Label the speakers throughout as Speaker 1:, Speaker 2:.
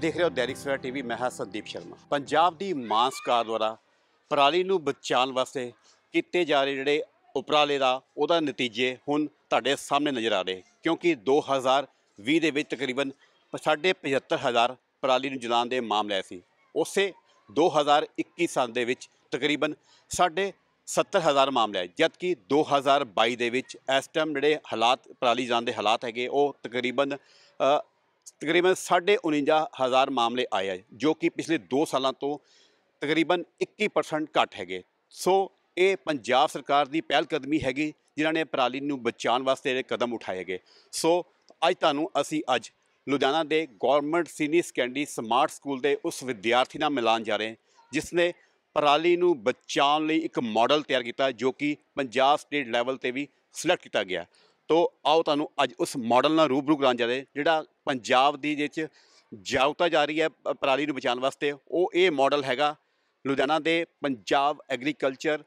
Speaker 1: ਦੇਖ ਰਹੇ ਹੋ ਦੈਨਿਕ ਸਵੇਰਾ ਟੀਵੀ ਮੈਂ ਹਾਂ ਸੰਦੀਪ ਸ਼ਰਮਾ ਪੰਜਾਬ ਦੀ ਮਾਂ ਸਰਕਾਰ ਦੁਆਰਾ ਪਰਾਲੀ ਨੂੰ ਬਚਾਉਣ ਵਾਸਤੇ ਕੀਤੇ ਜਾ ਰਹੇ ਜਿਹੜੇ ਉਪਰਾਲੇ ਦਾ ਉਹਦਾ ਨਤੀਜੇ ਹੁਣ ਤੁਹਾਡੇ ਸਾਹਮਣੇ ਨਜ਼ਰ ਆ ਰਹੇ ਕਿਉਂਕਿ 2020 ਦੇ ਵਿੱਚ ਤਕਰੀਬਨ 75000 ਪਰਾਲੀ ਨੂੰ ਜਲਾਉਣ ਦੇ ਮਾਮਲੇ ਸੀ ਉਸੇ 2021 ਸਾਲ ਦੇ ਵਿੱਚ ਤਕਰੀਬਨ 70000 ਮਾਮਲੇ ਜਦ ਜਦਕਿ 2022 ਦੇ ਵਿੱਚ ਇਸ ਟਾਈਮ ਜਿਹੜੇ ਹਾਲਾਤ ਪਰਾਲੀ ਜਾਣ ਦੇ ਹਾਲਾਤ ਹੈਗੇ ਉਹ ਤਕਰੀਬਨ ਤਕਰੀਬਨ 49000 ਮਾਮਲੇ ਆਏ ਆ ਜੋ ਕਿ ਪਿਛਲੇ 2 ਸਾਲਾਂ ਤੋਂ ਤਕਰੀਬਨ 21% ਘਟ ਹੈਗੇ ਸੋ ਇਹ ਪੰਜਾਬ ਸਰਕਾਰ ਦੀ ਪਹਿਲ ਕਦਮੀ ਹੈਗੀ ਜਿਨ੍ਹਾਂ ਨੇ ਪਰਾਲੀ ਨੂੰ ਬਚਾਉਣ ਵਾਸਤੇ ਇਹ ਕਦਮ ਉਠਾਏ ਹੈਗੇ ਸੋ ਅੱਜ ਤੁਹਾਨੂੰ ਅਸੀਂ ਅੱਜ ਲੁਧਿਆਣਾ ਦੇ government senior secondary smart school ਦੇ ਉਸ ਵਿਦਿਆਰਥੀ ਨਾਲ ਮਿਲਣ ਜਾ ਰਹੇ ਜਿਸ ਨੇ ਪਰਾਲੀ ਨੂੰ ਬਚਾਉਣ ਲਈ ਇੱਕ ਮਾਡਲ ਤਿਆਰ ਕੀਤਾ ਜੋ ਕਿ ਪੰਜਾਬ ਸਟੇਟ ਲੈਵਲ ਤੇ ਵੀ ਸਿਲੈਕਟ ਕੀਤਾ ਗਿਆ ਤੋਂ ਆਓ ਤੁਹਾਨੂੰ ਅੱਜ ਉਸ ਮਾਡਲ ਨਾਲ ਰੂਬਰੂ ਕਰਾਂ ਜਾਦੇ ਜਿਹੜਾ ਪੰਜਾਬ ਦੀ ਵਿੱਚ ਜਾਉਤਾ ਜਾ ਰਹੀ ਹੈ ਪਰਾਲੀ ਨੂੰ ਬਚਾਉਣ ਵਾਸਤੇ ਉਹ ਇਹ ਮਾਡਲ ਹੈਗਾ ਲੁਧਿਆਣਾ ਦੇ ਪੰਜਾਬ ਐਗਰੀਕਲਚਰ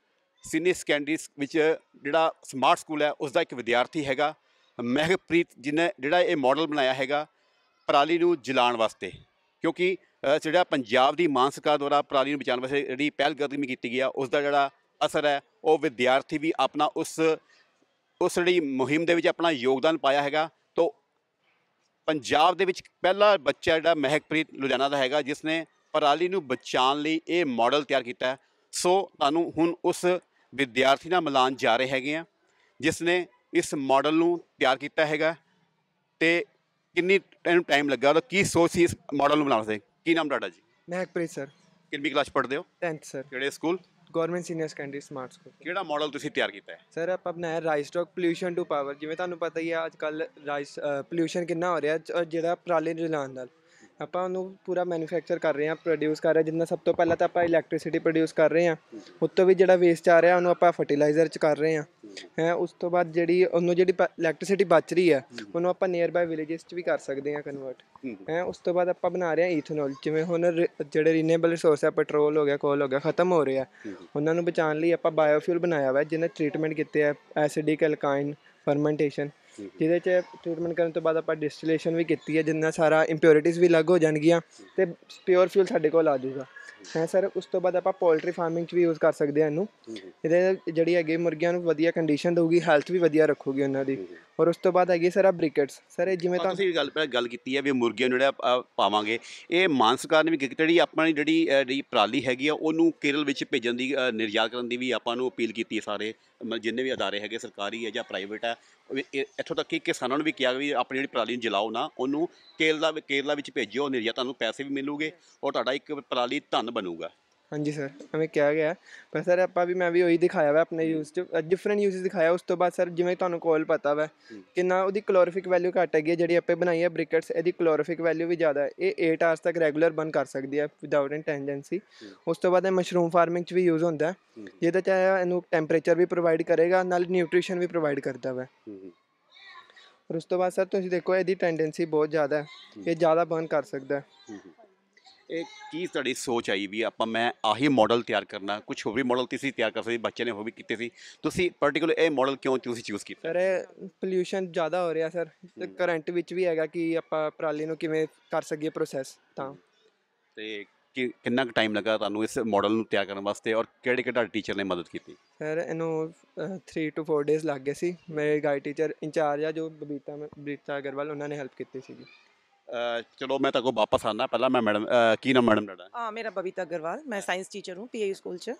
Speaker 1: ਸੀਨੀਅਰ ਸੈਕੰਡਰੀ ਵਿੱਚ ਜਿਹੜਾ ਸਮਾਰਟ ਸਕੂਲ ਹੈ ਉਸ ਦਾ ਇੱਕ ਵਿਦਿਆਰਥੀ ਹੈਗਾ ਮਹਿਕਪ੍ਰੀਤ ਜਿਨੇ ਜਿਹੜਾ ਇਹ ਮਾਡਲ ਬਣਾਇਆ ਹੈਗਾ ਪਰਾਲੀ ਨੂੰ ਜਲਾਉਣ ਵਾਸਤੇ ਕਿਉਂਕਿ ਜਿਹੜਾ ਪੰਜਾਬ ਦੀ ਮਾਨਸਿਕਤਾ ਦੁਆਰਾ ਪਰਾਲੀ ਨੂੰ ਬਚਾਉਣ ਵਾਸਤੇ ਜਿਹੜੀ ਪਹਿਲ ਕਦਮੀ ਕੀਤੀ ਗਈ ਆ ਉਸ ਦਾ ਜਿਹੜਾ ਅਸਰ ਹੈ ਉਹ ਵਿਦਿਆਰਥੀ ਵੀ ਆਪਣਾ ਉਸ ਉਸ ਜਿਹੜੀ ਮੁਹਿੰਮ ਦੇ ਵਿੱਚ ਆਪਣਾ ਯੋਗਦਾਨ ਪਾਇਆ ਹੈਗਾ ਤੋਂ ਪੰਜਾਬ ਦੇ ਵਿੱਚ ਪਹਿਲਾ ਬੱਚਾ ਜਿਹੜਾ ਮਹਿਕਪ੍ਰੀਤ ਲੁਧਿਆਣਾ ਦਾ ਹੈਗਾ ਜਿਸ ਨੇ ਪਰਾਲੀ ਨੂੰ ਬਚਾਉਣ ਲਈ ਇਹ ਮਾਡਲ ਤਿਆਰ ਕੀਤਾ ਸੋ ਤੁਹਾਨੂੰ ਹੁਣ ਉਸ ਵਿਦਿਆਰਥੀ ਨਾਲ ਮਿਲਾਨ ਜਾ ਰਹੇ ਹੈਗੇ ਆ ਜਿਸ ਨੇ ਇਸ ਮਾਡਲ ਨੂੰ ਤਿਆਰ ਕੀਤਾ ਹੈਗਾ ਤੇ ਕਿੰਨੀ ਇਹਨੂੰ ਟਾਈਮ ਲੱਗਾ ਤੇ ਕੀ ਸੋਚ ਸੀ ਇਸ ਮਾਡਲ ਨੂੰ ਬਣਾਉਣ ਦੇ ਕੀ ਨਾਮ ਡਾਡਾ ਜੀ ਮਹਿਕਪ੍ਰੀਤ ਸਰ ਕਿੰਨੀ ਕਲਾਸ ਪੜ੍ਹਦੇ ਹੋ
Speaker 2: 10th ਸਰ ਕਿਹੜੇ school government senior secondary smart school
Speaker 1: ਕਿਹੜਾ ਮਾਡਲ ਤੁਸੀਂ ਤਿਆਰ ਕੀਤਾ ਹੈ
Speaker 2: ਸਰ ਆਪਾਂ ਬਣਾਇਆ rice stalk pollution to power ਜਿਵੇਂ ਤੁਹਾਨੂੰ ਪਤਾ ਹੀ ਆ ਅੱਜ ਕੱਲ ਰਾਈਸ ਪੋਲੂਸ਼ਨ ਕਿੰਨਾ ਹੋ ਰਿਹਾ ਜਿਹੜਾ ਪਰਾਲੀ ਜਲਾਉਣ ਨਾਲ ਆਪਾਂ ਉਹਨੂੰ ਪੂਰਾ ਮੈਨੂਫੈਕਚਰ ਕਰ ਰਹੇ ਹਾਂ ਪ੍ਰੋਡਿਊਸ ਕਰ ਰਹੇ ਜਿੰਨਾ ਸਭ ਤੋਂ ਪਹਿਲਾਂ ਤਾਂ ਆਪਾਂ ਇਲੈਕਟ੍ਰਿਸਿਟੀ ਪ੍ਰੋਡਿਊਸ ਕਰ ਰਹੇ ਹਾਂ ਉਤੋਂ ਵੀ ਜਿਹੜਾ ਵੇਸਟ ਆ ਰਿਹਾ ਉਹਨੂੰ ਆਪਾਂ ਫਰਟੀਲਾਈਜ਼ਰ ਚ ਕਰ ਰਹੇ ਹਾਂ ਹੈ ਉਸ ਤੋਂ ਬਾਅਦ ਜਿਹੜੀ ਉਹਨੂੰ ਜਿਹੜੀ ਇਲੈਕਟ੍ਰਿਸਿਟੀ ਬਚ ਰਹੀ ਹੈ ਉਹਨੂੰ ਆਪਾਂ ਨੀਅਰ ਬਾਈ ਵਿਲੇजेस ਚ ਵੀ ਕਰ ਸਕਦੇ ਹਾਂ ਕਨਵਰਟ ਹੈ ਉਸ ਤੋਂ ਬਾਅਦ ਆਪਾਂ ਬਣਾ ਰਹੇ ਹਾਂ ਇਥਨੋਲ ਜਿਵੇਂ ਹੁਣ ਜਿਹੜੇ ਰੀਨੇਬਲ ਰਿਸੋਰਸ ਹੈ ਪੈਟਰੋਲ ਹੋ ਗਿਆ ਕੋਲ ਹੋ ਗਿਆ ਖਤਮ ਹੋ ਰਿਹਾ ਉਹਨਾਂ ਨੂੰ ਬਚਾਉਣ ਲਈ ਆਪਾਂ ਬਾਇਓਫਿਊਲ ਬਣਾਇਆ ਹੋਇਆ ਜਿਹਨਾਂ ਟ੍ਰੀਟਮੈਂਟ ਕੀਤੇ ਆ ਐਸਿਡਿਕ ਐਲਕਾਈਨ ਫਰਮੈਂਟੇਸ਼ਨ ਜਿਹਦੇ 'ਚ ਟ੍ਰੀਟਮੈਂਟ ਕਰਨ ਤੋਂ ਬਾਅਦ ਆਪਾਂ ਡਿਸਟਿਲੇਸ਼ਨ ਵੀ ਕੀਤੀ ਹੈ ਜਿੰਨਾ ਸਾਰਾ ਇੰਪਿਉਰਿਟੀਜ਼ ਵੀ ਅਲੱਗ ਹੋ ਜਾਣਗੀਆਂ ਤੇ ਪਿਓਰ ਫਿਊਲ ਸਾਡੇ ਕੋਲ ਆ ਜਾਊਗਾ ਹੈ ਸਰ ਉਸ ਤੋਂ ਬਾਅਦ ਆਪਾਂ ਪੋਲਟਰੀ ਫਾਰਮਿੰਗ 'ਚ ਵੀ ਯੂਜ਼ ਕਰ ਸਕਦੇ ਹਾਂ ਇਹਨੂੰ ਇਹਦੇ ਜਿਹੜੀ ਹੈਗੇ ਮੁਰਗੀਆਂ ਨੂੰ ਵਧੀਆ ਕੰਡੀਸ਼ਨ ਦੇਊਗੀ ਹੈਲਥ ਵੀ ਵਧੀਆ ਰੱਖੂਗੀ ਉਹਨਾਂ ਦੀ ਔਰ ਉਸ ਤੋਂ ਬਾਅਦ ਹੈਗੇ ਸਰ ਆ ਬ੍ਰਿਕਟਸ ਸਰ ਇਹ ਜਿਵੇਂ ਤਾਂ ਤੁਸੀਂ
Speaker 1: ਗੱਲ ਪਹਿਲਾਂ ਗੱਲ ਕੀਤੀ ਹੈ ਵੀ ਮੁਰਗੀਆਂ ਨੂੰ ਜਿਹੜਾ ਪਾਵਾਂਗੇ ਇਹ ਮਾਨਸ ਕਾਰਨ ਵੀ ਜਿਹੜੀ ਆਪਣੀ ਜਿਹੜੀ ਪ੍ਰਾਲੀ ਹੈਗੀ ਆ ਉਹਨੂੰ ਕੇਰਲ ਵਿੱਚ ਭੇਜਣ ਦੀ ਨਿਰਯਾਤ ਕਰਨ ਦੀ ਵੀ ਆਪਾਂ ਨੂੰ ਅਪੀਲ ਕੀਤੀ ਸਾਰੇ ਮਤਲਬ ਜਿੰਨੇ ਵੀ ادارے ਹੈਗੇ ਸਰਕਾਰੀ ਹੈ ਜਾਂ ਪ੍ਰਾਈਵੇਟ ਹੈ ਇੱਥੋਂ ਤੱਕ ਕਿ ਕਿਸਾਨਾਂ ਨੂੰ ਵੀ ਕਿਹਾ ਵੀ ਆਪਣੀ ਜਿਹੜੀ ਪਰਾਲੀ ਨੂੰ ਜਲਾਓ ਨਾ ਉਹਨੂੰ ਕੇਰਲਾ ਕੇਰਲਾ ਵਿੱਚ ਭੇਜਿਓ ਨਿਰਯਾ ਤੁਹਾਨੂੰ ਪੈਸੇ ਵੀ ਮਿਲੂਗੇ ਔਰ ਤੁਹਾਡਾ ਇੱਕ ਪਰਾਲੀ ਧਨ ਬਣੂਗਾ
Speaker 2: ਹਾਂਜੀ ਸਰ ਐਵੇਂ ਕਿਹਾ ਗਿਆ ਪਰ ਸਰ ਆਪਾਂ ਵੀ ਮੈਂ ਵੀ ਉਹੀ ਦਿਖਾਇਆ ਵਾ ਆਪਣੇ ਯੂਜ਼ ਚ ਡਿਫਰੈਂਟ ਯੂਜ਼ਸ ਦਿਖਾਇਆ ਉਸ ਤੋਂ ਬਾਅਦ ਸਰ ਜਿਵੇਂ ਤੁਹਾਨੂੰ ਕੋਲ ਪਤਾ ਵਾ ਕਿੰਨਾ ਉਹਦੀ ਕਲੋਰੀਫਿਕ ਵੈਲਿਊ ਘਟ ਗਈ ਹੈ ਜਿਹੜੀ ਆਪੇ ਬਣਾਈ ਹੈ ਬ੍ਰਿਕਟਸ ਇਹਦੀ ਕਲੋਰੀਫਿਕ ਵੈਲਿਊ ਵੀ ਜ਼ਿਆਦਾ ਹੈ ਇਹ 8 ਆਰਸ ਤੱਕ ਰੈਗੂਲਰ ਬਨ ਕਰ ਸਕਦੀ ਹੈ ਵਿਦਆਊਟ ਇੰਟੈਂਜੈਂਸੀ ਉਸ ਤੋਂ ਬਾਅਦ ਇਹ ਮਸ਼ਰੂਮ ਫਾਰਮਿੰਗ ਚ ਵੀ ਯੂਜ਼ ਹੁੰਦਾ ਹੈ ਜਿਹਦਾ ਚਾਹੇ ਇਹਨੂੰ ਟੈਂਪਰੇਚਰ ਵੀ ਪ੍ਰੋਵਾਈਡ ਕਰੇਗਾ ਨਾਲ ਨਿਊਟ੍ਰੀਸ਼ਨ ਵੀ ਪ੍ਰੋਵਾਈਡ ਕਰਦਾ ਵਾ ਪਰ ਉਸ ਤੋਂ ਬਾਅਦ ਸਰ ਤੁਸੀਂ ਦੇਖੋ ਇਹਦੀ ਟੈਂਡੈਂਸੀ ਬਹੁਤ ਜ਼ਿਆਦਾ ਹੈ ਇਹ ਜ਼ਿਆਦਾ ਬਰਨ ਕਰ ਸਕਦਾ ਹੈ
Speaker 1: ਇਹ ਕੀ ਤੁਹਾਡੀ ਸੋਚ ਆਈ ਵੀ ਆਪਾਂ ਮੈਂ ਆਹੀ ਮਾਡਲ ਤਿਆਰ ਕਰਨਾ ਕੁਝ ਹੋਰ ਵੀ ਮਾਡਲ ਤੁਸੀਂ ਤਿਆਰ ਕਰ ਸਕਦੇ ਬੱਚੇ ਨੇ ਹੋ ਵੀ ਕੀਤੇ ਸੀ ਤੁਸੀਂ ਪਾਰਟਿਕੂਲਰ ਇਹ ਮਾਡਲ ਕਿਉਂ ਤੁਸੀਂ ਚੂਜ਼ ਕੀਤਾ
Speaker 2: ਸਰ ਪੋਲੂਸ਼ਨ ਜ਼ਿਆਦਾ ਹੋ ਰਿਹਾ ਸਰ ਕਰੰਟ ਵਿੱਚ ਵੀ ਹੈਗਾ ਕਿ ਆਪਾਂ ਪਰਾਲੀ ਨੂੰ ਕਿਵੇਂ ਕਰ ਸਕੀਏ ਪ੍ਰੋਸੈਸ ਤਾਂ
Speaker 1: ਤੇ ਕਿੰਨਾ ਕੁ ਟਾਈਮ ਲੱਗਾ ਤੁਹਾਨੂੰ ਇਸ ਮਾਡਲ ਨੂੰ ਤਿਆਰ ਕਰਨ ਵਾਸਤੇ ਔਰ ਕਿਹੜੇ ਕਿਹੜਾ ਟੀਚਰ ਨੇ ਮਦਦ ਕੀਤੀ
Speaker 2: ਸਰ ਇਹਨੂੰ 3 ਟੂ 4 ਡੇਸ ਲੱਗ ਗਏ ਸੀ ਮੇਰੇ ਗਾਈ ਟੀਚਰ ਇੰਚਾਰਜ ਆ ਜੋ ਬਬੀਤਾ ਬ੍ਰਿਤਾ ਅਗਰਵਾਲ ਉਹਨਾਂ ਨੇ ਹੈਲਪ ਕੀਤੀ ਸੀਗੀ
Speaker 1: ਚਲੋ ਮੈਂ ਤਾਂ ਕੋ ਵਾਪਸ ਆਣਾ ਪਹਿਲਾਂ ਮੈਂ ਮੈਡਮ ਕੀ ਨਾਮ ਮੈਡਮ ਤੁਹਾਡਾ
Speaker 3: ਹਾਂ ਮੇਰਾ ਬਬੀਤਾ ਅਗਰਵਾਲ ਮੈਂ ਸਾਇੰਸ ਟੀਚਰ ਹਾਂ ਪੀਆਈ ਸਕੂਲ ਚ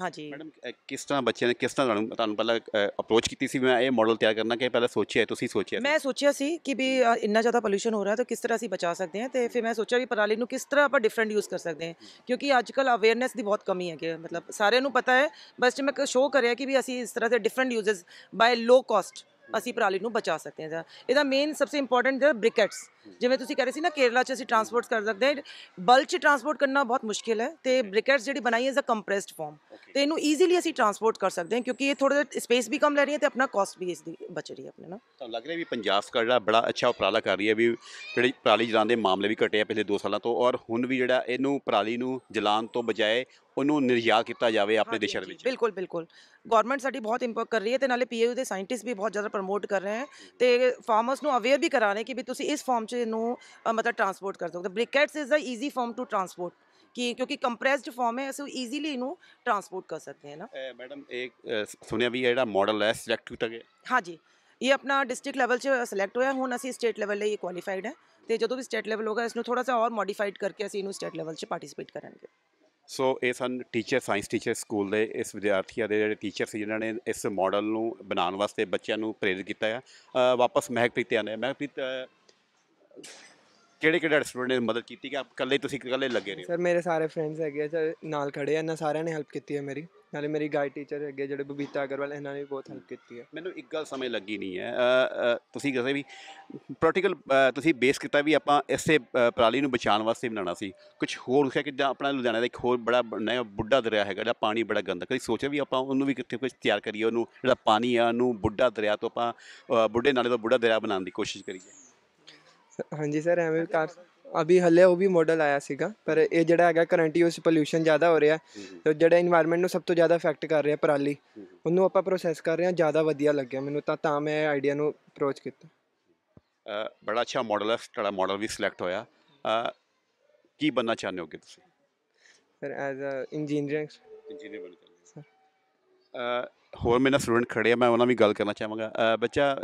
Speaker 3: ਹਾਂਜੀ ਮੈਡਮ
Speaker 1: ਕਿਸ ਤਰ੍ਹਾਂ ਬੱਚੇ ਨੇ ਕਿਸ ਤਰ੍ਹਾਂ ਤੁਹਾਨੂੰ ਪਹਿਲਾਂ ਅਪਰੋਚ ਕੀਤੀ ਸੀ ਮੈਂ ਇਹ ਮਾਡਲ ਤਿਆਰ ਕਰਨਾ ਕਿ ਪਹਿਲਾਂ ਸੋਚਿਆ ਤੁਸੀਂ ਸੋਚਿਆ
Speaker 3: ਮੈਂ ਸੋਚਿਆ ਸੀ ਕਿ ਵੀ ਇੰਨਾ ਜ਼ਿਆਦਾ ਪੋਲੂਸ਼ਨ ਹੋ ਰਿਹਾ ਤਾਂ ਕਿਸ ਤਰ੍ਹਾਂ ਅਸੀਂ ਬਚਾ ਸਕਦੇ ਹਾਂ ਤੇ ਫਿਰ ਮੈਂ ਸੋਚਿਆ ਵੀ ਪਰਾਲੀ ਨੂੰ ਕਿਸ ਤਰ੍ਹਾਂ ਆਪਾਂ ਡਿਫਰੈਂਟ ਯੂਜ਼ ਕਰ ਸਕਦੇ ਹਾਂ ਕਿਉਂਕਿ ਅੱਜ ਕੱਲ ਅਵੇਅਰਨੈਸ ਦੀ ਬਹੁਤ ਕਮੀ ਹੈ ਕਿ ਮਤਲਬ ਸਾਰਿਆਂ ਨੂੰ ਪਤਾ ਹੈ ਬਸ ਜੇ ਮੈਂ ਸ਼ੋਅ ਕਰਿਆ ਕਿ ਵੀ ਅਸੀਂ ਇਸ ਤਰ੍ਹਾਂ ਦੇ different uses by low cost ਅਸੀਂ ਪਰਾਲੀ ਨੂੰ ਬਚਾ ਸਕਦੇ ਹਾਂ ਇਹਦਾ ਮੇਨ ਸਭ ਤੋਂ ਇੰਪੋਰਟੈਂਟ ਜਿਹੜਾ ਬ੍ਰਿਕਟਸ ਜਿਵੇਂ ਤੁਸੀਂ ਕਹ ਰਹੇ ਸੀ ਨਾ ਕੇਰਲਾ 'ਚ ਅਸੀਂ ਟਰਾਂਸਪੋਰਟ ਕਰ ਸਕਦੇ ਹਾਂ ਬਲਕ 'ਚ ਟਰਾਂਸਪੋਰਟ ਕਰਨਾ ਬਹੁਤ ਮੁਸ਼ਕਿਲ ਹੈ ਤੇ ਬ੍ਰਿਕਟਸ ਜਿਹੜੀ ਬਣਾਈ ਹੈ ਇਜ਼ ਅ ਕੰਪਰੈਸਡ ਫਾਰਮ ਤੇ ਇਹਨੂੰ ਈਜ਼ੀਲੀ ਅਸੀਂ ਟਰਾਂਸਪੋਰਟ ਕਰ ਸਕਦੇ ਹਾਂ ਕਿਉਂਕਿ ਇਹ ਥੋੜਾ ਜਿਹਾ ਸਪੇਸ ਵੀ ਕਮ ਲੈ ਰਹੀ ਹੈ ਤੇ ਆਪਣਾ ਕਾਸਟ ਵੀ ਇਸ ਦੀ ਬਚ ਰਹੀ ਹੈ ਆਪਣੇ ਨਾ
Speaker 1: ਤਾਂ ਲੱਗ ਰਿਹਾ ਵੀ ਪੰਜਾਬ ਸਰਕਾਰ ਜਿਹੜਾ ਬੜਾ ਅੱਛਾ ਉਪਰਾਲਾ ਕਰ ਰਹੀ ਹੈ ਵੀ ਜਿਹੜੀ ਪਰਾਲੀ ਜਲਾਉਣ ਦੇ ਮਾਮਲੇ ਵੀ ਘਟੇ ਆ ਪਿਛਲੇ 2 ਸਾਲਾਂ ਤੋਂ ਔਰ ਹੁਣ ਵੀ ਜਿਹੜਾ ਇਹਨੂੰ ਪਰਾਲੀ ਨੂੰ ਜਲਾਉਣ ਤੋਂ ਬਜਾਏ ਉਹਨੂੰ ਨਿਰਯਾਤ ਕੀਤਾ ਜਾਵੇ ਆਪਣੇ ਦੇਸ਼ਾਂ ਵਿੱਚ
Speaker 3: ਬਿਲਕੁਲ ਬਿਲਕੁਲ ਗਵਰਨਮੈਂਟ ਸਾਡੀ ਬਹੁਤ ਇੰਪੋਰਟ ਕਰ ਰਹੀ ਹੈ ਤੇ ਨਾਲੇ ਪੀਏਯੂ ਦੇ ਸਾਇੰਟਿਸਟ ਵੀ ਬਹੁਤ ਜ਼ਿਆਦਾ ਪ੍ਰਮੋਟ ਕਰ ਰਹੇ ਹਨ ਤੇ ਫਾਰਮਰਸ ਨੂੰ ਅਵੇਅਰ ਵੀ ਕਰਾ ਰਹੇ ਕਿ ਵੀ ਤੁਸੀਂ ਇਸ ਫਾਰਮ ਚ ਇਹਨੂੰ ਮਤਲਬ ਟਰਾਂਸਪੋਰਟ ਕਰ ਸਕਦੇ briquettes is a easy form to transport ਕਿ ਕਿਉਂਕਿ ਕੰਪਰੈਸਡ ਫਾਰਮ ਹੈ ਸੋ ਈਜ਼ੀਲੀ ਇਹਨੂੰ ਟਰਾਂਸਪੋਰਟ ਕਰ ਸਕਦੇ ਹਾਂ ਨਾ
Speaker 1: ਮੈਡਮ ਇੱਕ ਸੁਣਿਆ ਵੀ ਜਿਹੜਾ ਮਾਡਲ ਹੈ ਸਿਲੈਕਟ ਕੀਤਾ ਗਿਆ
Speaker 3: ਹਾਂਜੀ ਇਹ ਆਪਣਾ ਡਿਸਟ੍ਰਿਕਟ ਲੈਵਲ 'ਚ ਸਿਲੈਕਟ ਹੋਇਆ ਹੁਣ ਅਸੀਂ ਸਟੇਟ ਲੈਵਲ ਲਈ ਕੁਆਲੀਫਾਈਡ ਹੈ ਤੇ ਜਦੋਂ ਵੀ ਸਟੇਟ ਲੈਵਲ ਹੋਗਾ ਇਸ ਨੂੰ ਥੋੜਾ ਜਿਹਾ ਹੋਰ ਮੋਡੀਫਾਈਡ ਕਰਕੇ ਅਸੀਂ ਇਹਨੂੰ ਸਟੇਟ ਲੈਵਲ 'ਚ ਪਾਰਟਿਸਿਪੇਟ ਕਰਾਂਗੇ
Speaker 1: ਸੋ ਇਹ ਸਨ ਟੀਚਰ ਸਾਇੰਸ ਟੀਚਰ ਸਕੂਲ ਦੇ ਇਸ ਵਿਦਿਆਰਥੀਆਂ ਦੇ ਜਿਹੜੇ ਟੀਚਰ ਸੀ ਜਿਨ੍ਹਾਂ ਨੇ ਇਸ ਮਾਡਲ ਨੂੰ ਬਣਾਉਣ ਵਾਸਤੇ ਬੱਚਿਆਂ ਨੂੰ ਪ੍ਰੇਰਿਤ ਕੀਤਾ ਹੈ ਵਾਪਸ ਮਹਿਕਪ੍ਰੀਤ ਆਨੇ ਮਹਿਕਪ੍ਰੀਤ ਕਿਹੜੇ ਕਿਹੜੇ ਸਟੂਡੈਂਟ ਨੇ ਮਦਦ ਕੀਤੀ ਕਿ ਆਪ ਇਕੱਲੇ ਤੁਸੀਂ ਇਕੱਲੇ ਲੱਗੇ ਰਹੇ ਸਰ
Speaker 2: ਮੇਰੇ ਸਾਰੇ ਫਰੈਂਡਸ ਹੈਗੇ ਆ ਸਰ ਨਾਲ ਖੜੇ ਆ ਨਾ ਸਾਰਿਆਂ ਨੇ ਹੈਲਪ ਕੀਤੀ ਹੈ ਮੇਰੀ ਨਾਲੇ ਮੇਰੀ ਗਾਈਡ ਟੀਚਰ ਹੈਗੇ ਜਿਹੜੇ ਬਬੀਤਾ ਅਗਰਵਾਲ ਇਹਨਾਂ ਨੇ ਵੀ ਬਹੁਤ ਹੈਲਪ ਕੀਤੀ
Speaker 1: ਹੈ ਮੈਨੂੰ ਇੱਕ ਗੱਲ ਸਮਝ ਲੱਗੀ ਨਹੀਂ ਹੈ ਤੁਸੀਂ ਕਿਸੇ ਵੀ ਪ੍ਰੈਕਟੀਕਲ ਤੁਸੀਂ ਬੇਸ ਕੀਤਾ ਵੀ ਆਪਾਂ ਇਸੇ ਪ੍ਰਾਲੀ ਨੂੰ ਬਚਾਉਣ ਵਾਸਤੇ ਬਣਾਉਣਾ ਸੀ ਕੁਝ ਹੋਰ ਹੈ ਕਿ ਜਿੱਦਾਂ ਆਪਣਾ ਲੁਧਿਆਣਾ ਦਾ ਇੱਕ ਹੋਰ ਬੜਾ ਨਵਾਂ ਬੁੱਢਾ ਦਰਿਆ ਹੈਗਾ ਜਿਹੜਾ ਪਾਣੀ ਬੜਾ ਗੰਦਾ ਕਦੀ ਸੋਚਿਆ ਵੀ ਆਪਾਂ ਉਹਨੂੰ ਵੀ ਕਿੱਥੇ ਕੁਝ ਤਿਆਰ ਕਰੀਏ ਉਹਨੂੰ ਜਿਹੜਾ ਪਾਣੀ ਆ ਉਹਨੂੰ ਬੁੱਢਾ ਦਰਿਆ ਤੋਂ ਆਪਾਂ ਬੁੱਢੇ ਨਾਲੇ ਤੋਂ ਬੁੱਢਾ ਦਰਿਆ ਬਣਾਉਣ ਦੀ ਕੋਸ਼ਿਸ਼ ਕਰੀਏ
Speaker 2: ਹਾਂਜੀ ਸਰ ਐਵੇਂ ਕਾਰ ਅਭੀ ਹੱਲੇ ਉਹ ਵੀ ਮਾਡਲ ਆਇਆ ਸੀਗਾ ਪਰ ਇਹ ਜਿਹੜਾ ਹੈਗਾ ਕਰੰਟ ਯੂਸ ਪੋਲੂਸ਼ਨ ਜ਼ਿਆਦਾ ਹੋ ਰਿਹਾ ਤੇ ਜਿਹੜਾ এনवायरमेंट ਨੂੰ ਸਭ ਤੋਂ ਜ਼ਿਆਦਾ ਇਫੈਕਟ ਕਰ ਰਿਹਾ ਪਰਾਲੀ ਉਹਨੂੰ ਆਪਾਂ ਪ੍ਰੋਸੈਸ ਕਰ ਰਹੇ ਹਾਂ ਜ਼ਿਆਦਾ ਵਧੀਆ ਲੱਗਿਆ ਮੈਨੂੰ ਤਾਂ ਤਾਂ ਮੈਂ ਆਈਡੀਆ ਨੂੰ ਅਪਰੋਚ
Speaker 1: ਕੀਤਾ ਬੜਾ ਅੱਛਾ ਮਾਡਲ ਹੈ ਤੁਹਾਡਾ ਮਾਡਲ ਵੀ ਸਿਲੈਕਟ ਹੋਇਆ ਕੀ ਬੰਨਾ ਚਾਹੁੰਦੇ ਹੋਗੇ ਤੁਸੀਂ
Speaker 2: sir as a engineering engineer ਬਣ ਚਾਹੁੰਦੇ
Speaker 1: ਸਰ ਹੋਰ ਮੇਰੇ ਨਾਲ ਸਟੂਡੈਂਟ ਖੜੇ ਆ ਮੈਂ ਉਹਨਾਂ ਵੀ ਗੱਲ ਕਰਨਾ ਚਾਹਾਂਗਾ ਬੱਚਾ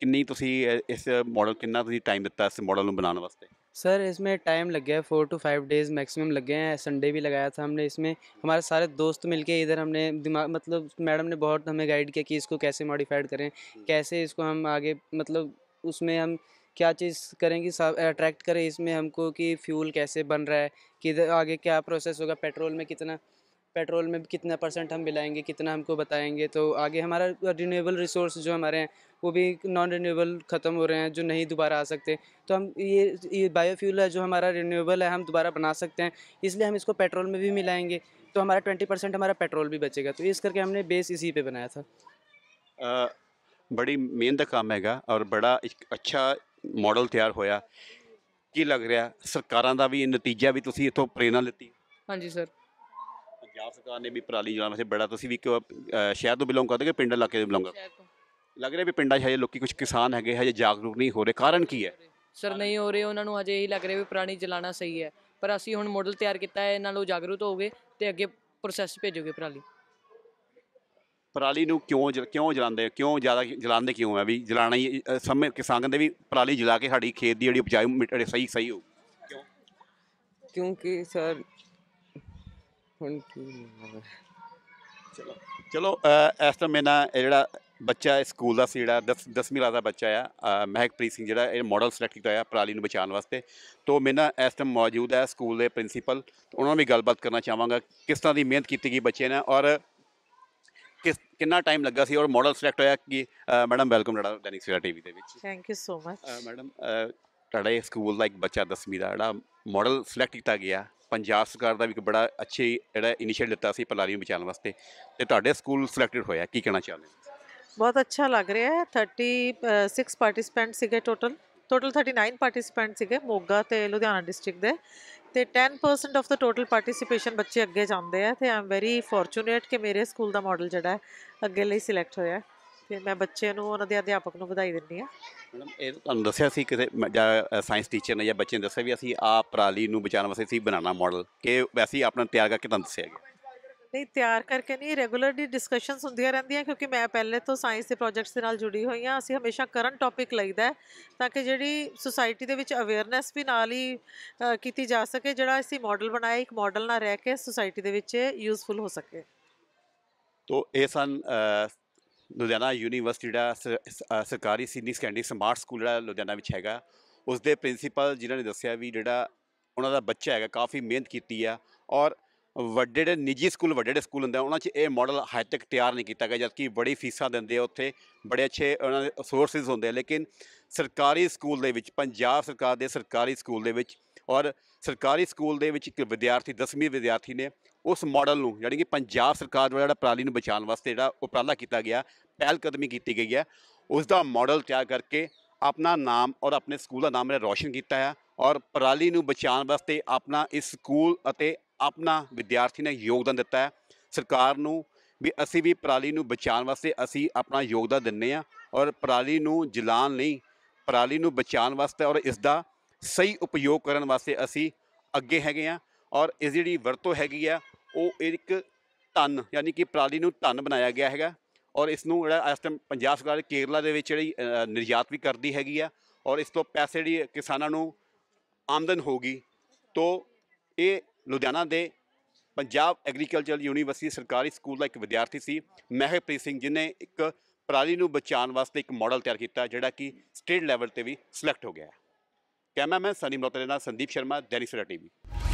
Speaker 1: ਕਿੰਨੀ ਤੁਸੀਂ ਇਸ ਮਾਡਲ ਕਿੰਨਾ ਤੁਸੀਂ ਟਾਈਮ इस मॉडल में बनाने वास्ते
Speaker 3: सर इसमें टाइम लग गया है four to five days maximum लग गए हैं संडे भी लगाया था हमने इसमें हमारे सारे दोस्त मिलके इधर हमने दिमाग मतलब मैडम ने बहुत हमें गाइड किया कि इसको कैसे मॉडिफाइड करें कैसे इसको हम आगे मतलब उसमें हम क्या चीज़ करें कि अट्रैक्ट करें इसमें हमको कि फ्यूल कैसे बन रहा है कि आगे क्या प्रोसेस होगा पेट्रोल में कितना पेट्रोल में कितना परसेंट हम मिलाएंगे कितना हमको बताएंगे तो आगे हमारा रिन्यूएबल रिसोर्स जो हमारे हैं वो भी नॉन रिन्यूएबल ख़त्म हो रहे हैं जो नहीं दोबारा आ सकते तो हम ये, ये बायोफ्यूल है जो हमारा रिन्यूएबल है हम दोबारा बना सकते हैं इसलिए हम इसको पेट्रोल में भी मिलाएंगे तो हमारा ट्वेंटी परसेंट हमारा पेट्रोल भी बचेगा तो इस करके हमने बेस इसी पे बनाया था
Speaker 1: आ, बड़ी मेहनत काम हैगा और बड़ा अच्छा मॉडल तैयार होया ਕੀ लग रहा सरकार का भी नतीजा भी तुम इतों प्रेरणा ਲਿੱਤੀ हाँ जी सर पंजाब सरकार ने भी पराली ਵਾਸਤੇ ਬੜਾ ਤੁਸੀਂ ਵੀ ਸ਼ਹਿਰ ਤੋਂ ਬਿਲੋਂਗ ਕਰਦੇ ਕਿ ਪਿੰਡ ਇਲਾਕੇ ਲੱਗ ਰਿਹਾ ਵੀ ਪਿੰਡਾਂ 'ਚ ਹਜੇ ਲੋਕੀ ਕੁਝ ਕਿਸਾਨ ਹੈਗੇ ਹਜੇ ਜਾਗਰੂਕ ਨਹੀਂ ਹੋ ਰਹੇ ਕਾਰਨ ਕੀ ਹੈ
Speaker 3: ਸਰ ਨਹੀਂ ਹੋ ਰਹੇ ਉਹਨਾਂ ਨੂੰ ਹਜੇ ਇਹੀ ਲੱਗ ਰਿਹਾ ਵੀ ਪੁਰਾਣੀ ਜਲਾਣਾ ਸਹੀ ਹੈ ਪਰ ਅਸੀਂ ਹੁਣ ਮਾਡਲ ਤਿਆਰ ਕੀਤਾ ਹੈ ਨਾਲ ਉਹ ਜਾਗਰੂਕ ਹੋਗੇ ਤੇ ਅੱਗੇ ਪ੍ਰੋਸੈਸ ਭੇਜੋਗੇ ਪਰਾਲੀ
Speaker 1: ਪ੍ਰਾਲੀ ਨੂੰ ਕਿਉਂ ਕਿਉਂ ਜਲਾਉਂਦੇ ਕਿਉਂ ਜ਼ਿਆਦਾ ਜਲਾਉਂਦੇ ਕਿਉਂ ਹੈ ਵੀ ਜਲਾਣਾ ਹੀ ਸਮੇਂ ਕਿਸਾਨ ਕਹਿੰਦੇ ਵੀ ਪ੍ਰਾਲੀ ਜਲਾ ਕੇ ਸਾਡੀ ਖੇਤ ਦੀ ਜਿਹੜੀ ਉਪਜਾਈ ਉਪਜਾਊ ਸਹੀ ਸਹੀ ਹੋ
Speaker 2: ਕਿਉਂ ਕਿਉਂਕਿ ਸਰ ਹੁਣ ਕੀ ਚਲੋ
Speaker 1: ਚਲੋ ਇਸ ਤਰ੍ਹਾਂ ਮੇਨਾ ਜਿਹੜਾ ਬੱਚਾ ਇਸ ਸਕੂਲ ਦਾ ਸੀ ਜਿਹੜਾ 10ਵੀਂ ਕਲਾਸ ਦਾ ਬੱਚਾ ਆ ਮਹਿਕਪ੍ਰੀਤ ਸਿੰਘ ਜਿਹੜਾ ਇਹ ਮਾਡਲ ਸਿਲੈਕਟ ਕੀਤਾ ਹੋਇਆ ਪ੍ਰਾਲੀ ਨੂੰ ਬਚਾਉਣ ਵਾਸਤੇ ਤੋਂ ਮੈਂ ਨਾ ਇਸ ਟਾਈਮ ਮੌਜੂਦ ਹੈ ਸਕੂਲ ਦੇ ਪ੍ਰਿੰਸੀਪਲ ਉਹਨਾਂ ਨਾਲ ਵੀ ਗੱਲਬਾਤ ਕਰਨਾ ਚਾਹਾਂਗਾ ਕਿਸ ਤਰ੍ਹਾਂ ਦੀ ਮਿਹਨਤ ਕੀਤੀ ਗਈ ਬੱਚੇ ਨੇ ਔਰ ਕਿਸ ਕਿੰਨਾ ਟਾਈਮ ਲੱਗਾ ਸੀ ਔਰ ਮਾਡਲ ਸਿਲੈਕਟ ਹੋਇਆ ਕਿ ਮੈਡਮ ਵੈਲਕਮ ਤੁਹਾਡਾ ਦੈਨਿਕ ਸਵੇਰਾ ਟੀਵੀ ਦੇ ਵਿੱਚ thank you so much madam ਤੁਹਾਡਾ ਇਹ ਸਕੂਲ ਦਾ ਇੱਕ ਬੱਚਾ 10ਵੀਂ ਦਾ ਜਿਹੜਾ ਮਾਡਲ ਸਿਲੈਕਟ ਕੀਤਾ ਗਿਆ ਪੰਜਾਬ ਸਰਕਾਰ ਦਾ ਵੀ ਇੱਕ ਬੜਾ ਅੱਛੇ ਜਿਹੜਾ ਇਨੀਸ਼ੀਏਟਿਵ ਲਿੱਤਾ ਸੀ ਪਲਾਰੀ ਨੂੰ ਬਚਾਉਣ ਵਾਸਤੇ ਤੇ ਤੁਹਾਡੇ ਸਕੂਲ ਸਿਲੈਕਟਡ ਹੋਇਆ ਕੀ ਕਹਿਣਾ ਚਾਹੁੰਦੇ ਹੋ
Speaker 3: ਬਹੁਤ ਅੱਛਾ ਲੱਗ ਰਿਹਾ ਹੈ 36 ਪਾਰਟਿਸਪੈਂਟ ਸੀਗੇ ਟੋਟਲ ਟੋਟਲ 39 ਪਾਰਟਿਸਪੈਂਟ ਸੀਗੇ ਮੋਗਾ ਤੇ ਲੁਧਿਆਣਾ ਡਿਸਟ੍ਰਿਕਟ ਦੇ ਤੇ 10% ਆਫ ਦਾ ਟੋਟਲ ਪਾਰਟਿਸਿਪੇਸ਼ਨ ਬੱਚੇ ਅੱਗੇ ਜਾਂਦੇ ਆ ਤੇ ਆਮ ਵੈਰੀ ਫੋਰਚੂਨੇਟ ਕਿ ਮੇਰੇ ਸਕੂਲ ਦਾ ਮਾਡਲ ਜਿਹੜਾ ਹੈ ਅੱਗੇ ਲਈ ਸਿਲੈਕਟ ਹੋਇਆ ਤੇ ਮੈਂ ਬੱਚੇ ਨੂੰ ਉਹਨਾਂ ਦੇ ਅਧਿਆਪਕ ਨੂੰ ਵਧਾਈ ਦਿੰਦੀ ਆ
Speaker 1: ਮੈਡਮ ਇਹ ਤੁਹਾਨੂੰ ਦੱਸਿਆ ਸੀ ਕਿਤੇ ਜਾਂ ਸਾਇੰਸ ਟੀਚਰ ਨੇ ਜਾਂ ਬੱਚੇ ਨੇ ਦੱਸਿਆ ਵੀ ਅਸੀਂ ਆ ਪ੍ਰਾਲੀ ਨੂੰ ਬਚਾਉਣ ਵਾਸਤੇ ਸੀ ਬਣਾਉਣਾ ਮਾਡਲ ਕਿ ਵੈਸੀ ਆਪਣਾ ਤਿਆਰ ਕਰਕੇ ਤੁਹਾਨੂੰ ਦੱਸਿਆ ਗਿਆ
Speaker 3: ਨਹੀਂ ਤਿਆਰ ਕਰਕੇ ਨਹੀਂ ਰੈਗੂਲਰਲੀ ਡਿਸਕਸ਼ਨਸ ਹੁੰਦੀਆਂ ਰਹਿੰਦੀਆਂ ਕਿਉਂਕਿ ਮੈਂ ਪਹਿਲੇ ਤੋਂ ਸਾਇੰਸ ਦੇ ਪ੍ਰੋਜੈਕਟਸ ਦੇ ਨਾਲ ਜੁੜੀ ਹੋਈ ਹਾਂ ਅਸੀਂ ਹਮੇਸ਼ਾ ਕਰੰਟ ਟੌਪਿਕ ਲਈਦਾ ਤਾਂ ਕਿ ਜਿਹੜੀ ਸੁਸਾਇਟੀ ਦੇ ਵਿੱਚ ਅਵੇਅਰਨੈਸ ਵੀ ਨਾਲ ਹੀ ਕੀਤੀ ਜਾ ਸਕੇ ਜਿਹੜਾ ਅਸੀਂ ਮਾਡਲ ਬਣਾਇਆ ਇੱਕ ਮਾਡਲ ਨਾਲ ਰਹਿ ਕੇ ਸੁਸਾਇਟੀ ਦੇ ਵਿੱਚ ਯੂਸਫੁਲ ਹੋ ਸਕੇ
Speaker 1: ਤੋਂ ਇਹ ਸਨ ਲੁਧਿਆਣਾ ਯੂਨੀਵਰਸਿਟੀ ਦਾ ਸਰਕਾਰੀ ਸੀਨੀਅਰ ਸਕੈਂਡਰੀ ਸਮਾਰਟ ਸਕੂਲ ਜਿਹੜਾ ਲੁਧਿਆਣਾ ਵਿੱਚ ਹੈਗਾ ਉਸ ਦੇ ਪ੍ਰਿੰਸੀਪਲ ਜਿਨ੍ਹਾਂ ਨੇ ਦੱਸਿਆ ਵੀ ਜਿਹੜਾ ਉਹਨਾਂ ਦਾ ਬੱਚਾ ਹੈਗਾ ਕਾਫੀ ਮਿਹਨਤ ਕੀਤੀ ਆ ਔਰ ਵੱਡੇ ਜਿਹੜੇ ਨਿੱਜੀ ਸਕੂਲ ਵੱਡੇ ਜਿਹੜੇ ਸਕੂਲ ਹੁੰਦੇ ਆ ਉਹਨਾਂ 'ਚ ਇਹ ਮਾਡਲ ਹਾਈ ਟੈਕ ਤਿਆਰ ਨਹੀਂ ਕੀਤਾ ਗਿਆ ਜਦਕਿ ਬੜੀ ਫੀਸਾਂ ਦਿੰਦੇ ਆ ਉੱਥੇ ਬੜੇ ਅੱਛੇ ਉਹਨਾਂ ਦੇ ਸੋਰਸਸ ਹੁੰਦੇ ਆ ਲੇਕਿਨ ਸਰਕਾਰੀ ਸਕੂਲ ਦੇ ਵਿੱਚ ਪੰਜਾਬ ਸਰਕਾਰ ਦੇ ਸਰਕਾਰੀ ਸਕੂਲ ਦੇ ਵਿੱਚ ਔਰ ਸਰਕਾਰੀ ਸਕੂਲ ਦੇ ਵਿੱਚ ਇੱਕ ਵਿਦਿਆਰਥੀ 10ਵੀਂ ਵਿਦਿਆਰਥੀ ਨੇ ਉਸ ਮਾਡਲ ਨੂੰ ਯਾਨੀ ਕਿ ਪੰਜਾਬ ਸਰਕਾਰ ਦੁਆਰਾ ਜਿਹੜਾ ਪ੍ਰਾਲੀ ਨੂੰ ਬਚਾਉਣ ਵਾਸਤੇ ਜਿਹੜਾ ਉਪਰਾਲਾ ਕੀਤਾ ਗਿਆ ਪਹਿਲ ਕਦਮੀ ਕੀਤੀ ਗਈ ਹੈ ਉਸ ਦਾ ਮਾਡਲ ਤਿਆਰ ਕਰਕੇ ਆਪਣਾ ਨਾਮ ਔਰ ਆਪਣੇ ਸਕੂਲ ਦਾ ਨਾਮ ਨੇ ਕੀਤਾ ਹੈ ਔਰ ਪ੍ਰਾਲੀ ਨੂੰ ਬਚਾਉਣ ਵਾਸਤੇ ਆਪਣਾ ਇਸ ਸਕੂਲ ਅਤੇ ਆਪਣਾ ਵਿਦਿਆਰਥੀ ਨੇ ਯੋਗਦਾਨ ਦਿੱਤਾ ਹੈ ਸਰਕਾਰ ਨੂੰ ਵੀ ਅਸੀਂ ਵੀ ਪ੍ਰਾਲੀ ਨੂੰ ਬਚਾਉਣ ਵਾਸਤੇ ਅਸੀਂ ਆਪਣਾ ਯੋਗਦਾਨ ਦਿੰਨੇ ਆ ਔਰ ਪ੍ਰਾਲੀ ਨੂੰ ਜਲਾਣ ਨਹੀਂ ਪ੍ਰਾਲੀ ਨੂੰ ਬਚਾਉਣ ਵਾਸਤੇ ਔਰ ਇਸ ਦਾ ਸਹੀ ਉਪਯੋਗ ਕਰਨ ਵਾਸਤੇ ਅਸੀਂ ਅੱਗੇ ਹੈਗੇ ਆ ਔਰ ਇਸ ਜਿਹੜੀ ਵਰਤੋਂ ਹੈਗੀ ਆ ਉਹ ਇੱਕ ਧਨ ਯਾਨੀ ਕਿ ਪ੍ਰਾਲੀ ਨੂੰ ਧਨ ਬਣਾਇਆ ਗਿਆ ਹੈਗਾ ਔਰ ਇਸ ਨੂੰ ਜਿਹੜਾ ਇਸ ਟਾਈਮ ਪੰਜਾਬ ਸਰਕਾਰ ਕੇਰਲਾ ਦੇ ਵਿੱਚ ਜਿਹੜੀ ਨਿਰਯਾਤ ਵੀ ਕਰਦੀ ਹੈਗੀ ਆ ਔਰ ਇਸ ਤੋਂ ਪੈਸੇ ਜਿਹੜੀ ਕਿਸਾਨਾਂ ਨੂੰ ਆਮਦਨ ਹੋਗੀ ਤੋਂ ਇਹ ਲੁਧਿਆਣਾ ਦੇ ਪੰਜਾਬ ਐਗਰੀਕਲਚਰਲ ਯੂਨੀਵਰਸਿਟੀ ਸਰਕਾਰੀ ਸਕੂਲ ਦਾ ਇੱਕ ਵਿਦਿਆਰਥੀ ਸੀ ਮਹਿਪ੍ਰੀਤ ਸਿੰਘ ਜਿਨੇ ਇੱਕ ਪ੍ਰਾਲੀ ਨੂੰ ਬਚਾਉਣ ਵਾਸਤੇ ਇੱਕ ਮਾਡਲ ਤਿਆਰ ਕੀਤਾ ਜਿਹੜਾ ਕਿ ਸਟੇਟ ਲੈਵਲ ਤੇ ਵੀ ਸਿਲੈਕਟ ਹੋ ਗਿਆ ਹੈ ਕੈਮਰਾਮੈਨ ਸਨੀ ਮਲੋਤਰੇ ਨਾਲ ਸੰਦੀਪ ਸ਼ਰਮਾ ਦੈਨਿਕ ਸਰਾ ਟੀਵੀ